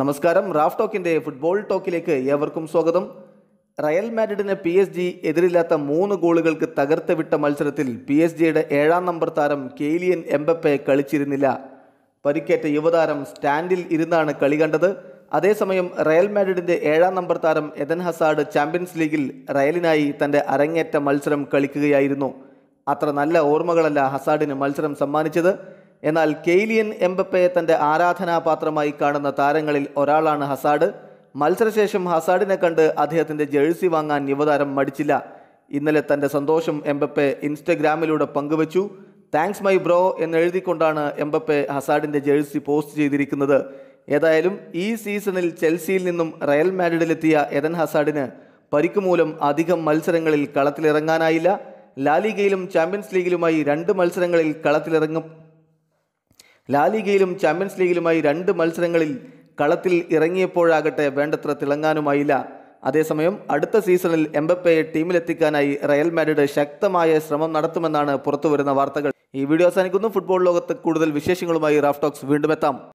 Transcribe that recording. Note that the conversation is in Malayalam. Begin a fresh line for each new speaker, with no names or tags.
നമസ്കാരം റാഫ് ടോക്കിൻ്റെ ഫുട്ബോൾ ടോക്കിലേക്ക് ഏവർക്കും സ്വാഗതം റയൽ മാഡ്രിഡിന് പി എസ് ജി എതിരില്ലാത്ത മൂന്ന് ഗോളുകൾക്ക് തകർത്ത് വിട്ട മത്സരത്തിൽ പി എസ് ജിയുടെ ഏഴാം നമ്പർ താരം കെയ്ലിയൻ എംബപ്പെ കളിച്ചിരുന്നില്ല പരിക്കേറ്റ യുവതാരം സ്റ്റാൻഡിൽ ഇരുന്നാണ് കളി കണ്ടത് അതേസമയം റയൽ മാഡ്രിഡിൻ്റെ ഏഴാം നമ്പർ താരം എദൻ ഹസാഡ് ചാമ്പ്യൻസ് ലീഗിൽ റയലിനായി തൻ്റെ അരങ്ങേറ്റ മത്സരം കളിക്കുകയായിരുന്നു അത്ര നല്ല ഓർമ്മകളല്ല ഹസാഡിന് മത്സരം സമ്മാനിച്ചത് എന്നാൽ കെയ്ലിയൻ എംബപ്പയെ തൻ്റെ ആരാധനാപാത്രമായി കാണുന്ന താരങ്ങളിൽ ഒരാളാണ് ഹസാഡ് മത്സരശേഷം ഹസാഡിനെ കണ്ട് അദ്ദേഹത്തിൻ്റെ ജേഴ്സി വാങ്ങാൻ യുവതാരം മടിച്ചില്ല ഇന്നലെ തൻ്റെ സന്തോഷം എംബപ്പെ ഇൻസ്റ്റഗ്രാമിലൂടെ പങ്കുവച്ചു താങ്ക്സ് മൈ ബ്രോ എന്നെഴുതിക്കൊണ്ടാണ് എംബപ്പെ ഹസാഡിൻ്റെ ജേഴ്സി പോസ്റ്റ് ചെയ്തിരിക്കുന്നത് ഏതായാലും ഈ സീസണിൽ ചെൽസിയിൽ നിന്നും റയൽ മാഡിഡിലെത്തിയ എദൻ ഹസാഡിന് പരിക്കുമൂലം അധികം മത്സരങ്ങളിൽ കളത്തിലിറങ്ങാനായില്ല ലാലിഗയിലും ചാമ്പ്യൻസ് ലീഗിലുമായി രണ്ട് മത്സരങ്ങളിൽ കളത്തിലിറങ്ങും ലാലിഗയിലും ചാമ്പ്യൻസ് ലീഗിലുമായി രണ്ട് മത്സരങ്ങളിൽ കളത്തിൽ ഇറങ്ങിയപ്പോഴാകട്ടെ വേണ്ടത്ര തിളങ്ങാനുമായില്ല അതേസമയം അടുത്ത സീസണിൽ എംബപ്പയെ ടീമിലെത്തിക്കാനായി റയൽ മാഡ്രിഡ് ശക്തമായ ശ്രമം നടത്തുമെന്നാണ് പുറത്തുവരുന്ന വാർത്തകൾ ഈ വീഡിയോ അവസാനിക്കുന്നു ഫുട്ബോൾ ലോകത്ത് കൂടുതൽ വിശേഷങ്ങളുമായി റാഫ്റ്റോക്സ് വീണ്ടും എത്താം